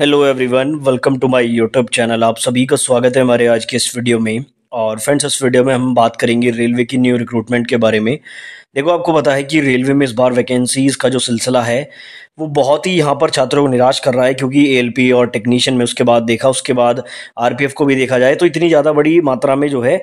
hello everyone welcome to my YouTube channel आप सभी का स्वागत है हमारे आज के इस वीडियो में और फ्रेंड्स इस वीडियो में हम बात करेंगे रेलवे की न्यू रिक्रूटमेंट के बारे में देखो आपको पता है कि रेलवे में इस बार वैकेंसीज़ का जो सिलसिला है वो बहुत ही यहाँ पर छात्रों को निराश कर रहा है क्योंकि ए और टेक्नीशियन में उसके बाद देखा उसके बाद आर को भी देखा जाए तो इतनी ज़्यादा बड़ी मात्रा में जो है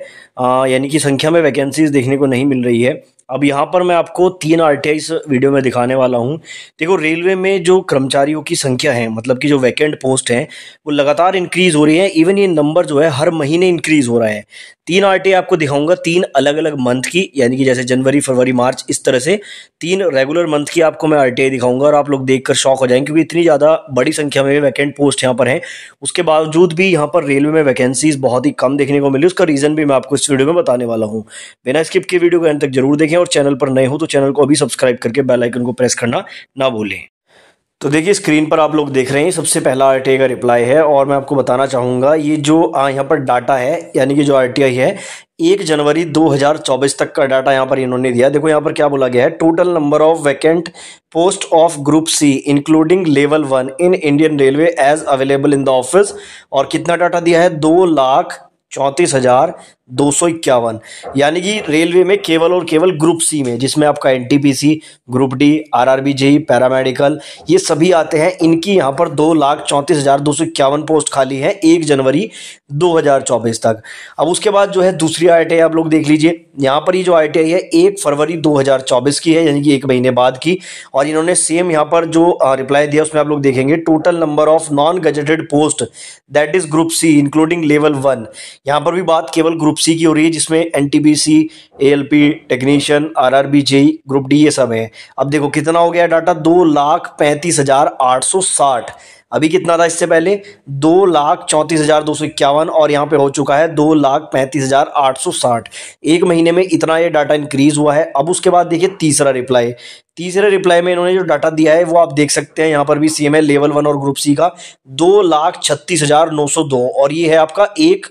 यानी कि संख्या में वैकेंसीज़ देखने को नहीं मिल रही है अब यहाँ पर मैं आपको तीन आर इस वीडियो में दिखाने वाला हूँ देखो रेलवे में जो कर्मचारियों की संख्या है मतलब कि जो वैकेंट पोस्ट हैं वो लगातार इंक्रीज़ हो रही है इवन ये नंबर जो है हर महीने इंक्रीज़ हो रहा है तीन आर आपको दिखाऊंगा तीन अलग अलग मंथ की यानी कि जैसे जनवरी फरवरी मार्च इस तरह से तीन रेगुलर मंथ की आपको मैं आर दिखाऊंगा और आप लोग देखकर शौक हो जाएंगे क्योंकि इतनी ज़्यादा बड़ी संख्या में वैकेंट पोस्ट यहाँ पर हैं उसके बावजूद भी यहाँ पर रेलवे में वैकेंसीज बहुत ही कम देखने को मिली उसका रीज़न भी मैं आपको इस वीडियो में बताने वाला हूँ बिना स्किप के वीडियो को एंड तक जरूर देखें देखें और चैनल पर नए हो तो चैनल को अभी सब्सक्राइब करके बेल आइकन को प्रेस करना ना भूलें तो देखिए स्क्रीन पर आप लोग देख रहे हैं सबसे पहला आर का रिप्लाई है और मैं आपको बताना चाहूँगा ये जो यहाँ पर डाटा है यानी कि जो आर है एक जनवरी 2024 तक का डाटा यहाँ पर इन्होंने दिया देखो यहाँ पर क्या बोला गया है total number of vacant post of group C including level one in Indian railway as available in the office और कितना डाटा दिया है दो लाख चौंतीस हजार दो सौ इक्यावन यानी कि रेलवे में केवल और केवल ग्रुप सी में जिसमें आपका एन group D R R B JE paramedical ये सभी आते हैं इनकी यहाँ पर दो लाख चौंतीस हज़ार दो सौ इक्यावन पोस्ट खाली है एक जनवरी दो हज़ार चौबीस तक अब उसके बाद जो है दूसरी आई आप लोग देख लीजिए यहाँ पर ये जो आई है एक फरवरी दो हज़ार चौबीस की है यानी कि एक महीने बाद की और इन्होंने सेम यहाँ पर जो रिप्लाई दिया उसमें आप लोग देखेंगे total number of non gazetted post that is group C including level one यहाँ पर भी बात केवल ग्रुप ग्रुप सी की हो रही है जिसमें N T P C L P technician R R B JE group D ये सब है अब देखो कितना हो गया डाटा दो लाख पैंतीस हजार आठ सौ साठ अभी कितना था इससे पहले दो लाख चौंतीस हजार दो सौ इक्यावन और यहाँ पे हो चुका है दो लाख पैंतीस हजार आठ सौ साठ एक महीने में इतना ये डाटा इंक्रीज हुआ है अब उसके बाद देखिए तीसरा रिप्लाई तीसरे रिप्लाई में इन्होंने जो डाटा दिया है वो आप देख सकते हैं यहाँ पर भी सेम है लेवल वन और ग्रुप सी का दो लाख छत्तीस हजार नौ सौ दो और ये है आपका एक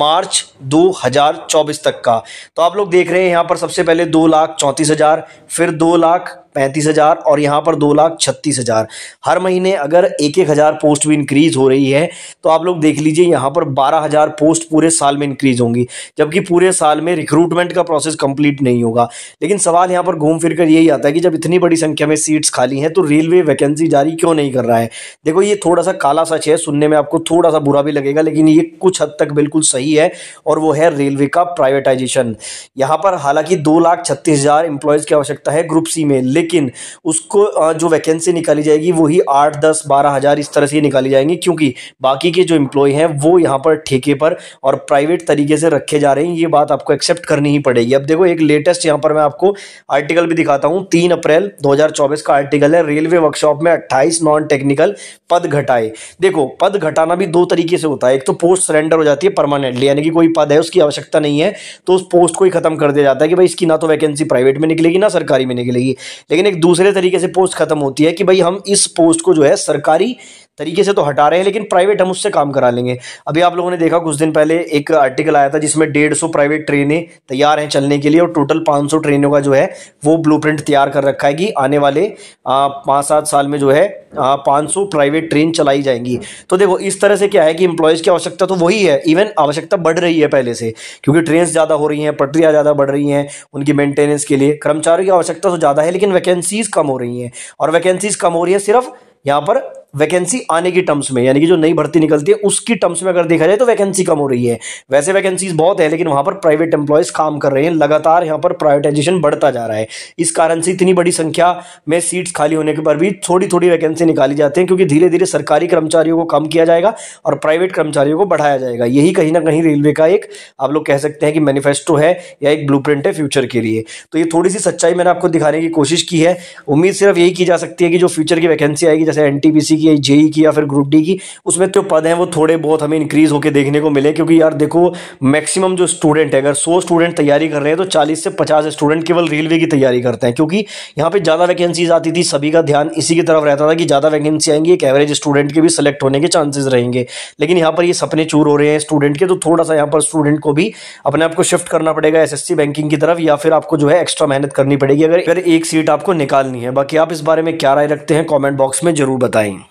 मार्च दो हजार चौबीस तक का तो आप लोग देख रहे हैं यहाँ पर सबसे पहले दो लाख चौंतीस हजार फिर दो लाख पैंतीस हज़ार और यहाँ पर दो लाख छत्तीस हज़ार हर महीने अगर एक एक हज़ार पोस्ट भी इंक्रीज़ हो रही है तो आप लोग देख लीजिए यहाँ पर बारह हज़ार पोस्ट पूरे साल में इंक्रीज़ होंगी जबकि पूरे साल में रिक्रूटमेंट का प्रोसेस कंप्लीट नहीं होगा लेकिन सवाल यहाँ पर घूम फिर कर यही आता है कि जब इतनी बड़ी संख्या में सीट्स खाली हैं तो रेलवे वैकेंसी जारी क्यों नहीं कर रहा है देखो ये थोड़ा सा काला सच है सुनने में आपको थोड़ा सा बुरा भी लगेगा लेकिन ये कुछ हद तक बिल्कुल सही है और वो है रेलवे का प्राइवेटाइजेशन यहाँ पर हालांकि दो लाख छत्तीस हज़ार एम्प्लॉयज़ की आवश्यकता है ग्रुप सी में लेकिन उसको जो वैकेंसी निकाली जाएगी वही आठ दस बारह हज़ार इस तरह से निकाली जाएंगी क्योंकि बाकी के जो एम्प्लॉय हैं वो यहाँ पर ठेके पर और प्राइवेट तरीके से रखे जा रहे हैं ये बात आपको एक्सेप्ट करनी ही पड़ेगी अब देखो एक लेटेस्ट यहाँ पर मैं आपको आर्टिकल भी दिखाता हूँ तीन अप्रैल अप्रैल 2024 का आर्टिकल है रेलवे वर्कशॉप में 28 नॉन टेक्निकल पद घटाए देखो पद घटाना भी दो तरीके से होता है एक तो पोस्ट सरेंडर हो जाती है परमानेंटली यानी कि कोई पद है उसकी आवश्यकता नहीं है तो उस पोस्ट को ही खत्म कर दिया जाता है कि भाई इसकी ना तो वैकेंसी प्राइवेट में निकलेगी ना सरकारी में निकलेगी लेकिन एक दूसरे तरीके से पोस्ट खत्म होती है कि भाई हम इस पोस्ट को जो है सरकारी तरीके से तो हटा रहे हैं लेकिन प्राइवेट हम उससे काम करा लेंगे अभी आप लोगों ने देखा कुछ दिन पहले एक आर्टिकल आया था जिसमें डेढ़ सौ प्राइवेट ट्रेनें तैयार हैं चलने के लिए और टोटल पाँच सौ ट्रेनों का जो है वो ब्लू तैयार कर रखा है कि आने वाले पाँच सात साल में जो है पाँच सौ प्राइवेट ट्रेन चलाई जाएंगी तो देखो इस तरह से क्या है कि इंप्लॉयज की आवश्यकता तो वही है इवन आवश्यकता बढ़ रही है पहले से क्योंकि ट्रेन ज़्यादा हो रही हैं पटरियाँ ज़्यादा बढ़ रही हैं उनकी मेंटेनेंस के लिए कर्मचारियों की आवश्यकता तो ज़्यादा है लेकिन वैकेंसीज़ कम हो रही हैं और वैकेंसीज़ कम हो रही है सिर्फ यहाँ पर वैकेंसी आने की टर्म्स में यानी कि जो नई भर्ती निकलती है उसकी टर्म्स में अगर देखा जाए तो वैकेंसी कम हो रही है वैसे वैकेंसीज बहुत है लेकिन वहां पर प्राइवेट एम्प्लॉयज़ काम कर रहे हैं लगातार यहाँ पर प्राइवेटाइजेशन बढ़ता जा रहा है इस कारण से इतनी बड़ी संख्या में सीट्स खाली होने के पर भी थोड़ी थोड़ी वैकेंसी निकाली जाती है क्योंकि धीरे धीरे सरकारी कर्मचारियों को कम किया जाएगा और प्राइवेट कर्मचारियों को बढ़ाया जाएगा यही कहीं ना कहीं रेलवे का एक आप लोग कह सकते हैं कि मैनिफेस्टो है या एक ब्लू है फ्यूचर के लिए तो ये थोड़ी सी सच्चाई मैंने आपको दिखाने की कोशिश की है उम्मीद सिर्फ यही की जा सकती है कि जो फ्यूचर की वैकेंसी आएगी जैसे एन की जेई की या फिर ग्रुप डी की उसमें जो पद हैं वो थोड़े बहुत हमें इंक्रीज़ होकर देखने को मिले क्योंकि यार देखो मैक्सिमम जो स्टूडेंट है अगर सौ स्टूडेंट तैयारी कर रहे हैं तो चालीस से पचास स्टूडेंट केवल रेलवे की तैयारी करते हैं क्योंकि यहाँ पर ज़्यादा वैकेंसीज आती थी सभी का ध्यान इसी की तरफ रहता था कि ज़्यादा वैकेंसी आएंगी एक एवरेज स्टूडेंट के भी सिलेक्ट होने के चांसेस रहेंगे लेकिन यहाँ पर ये सपने चूर हो रहे हैं स्टूडेंट के तो थोड़ा सा यहाँ पर स्टूडेंट को भी अपने आप को शिफ्ट करना पड़ेगा एसएससी बैंकिंग की तरफ या फिर आपको जो है एक्स्ट्रा मेहनत करनी पड़ेगी अगर एक सीट आपको निकालनी है बाकी आप इस बारे में क्या राय रखते हैं कॉमेंट बॉक्स में जरूर बताएं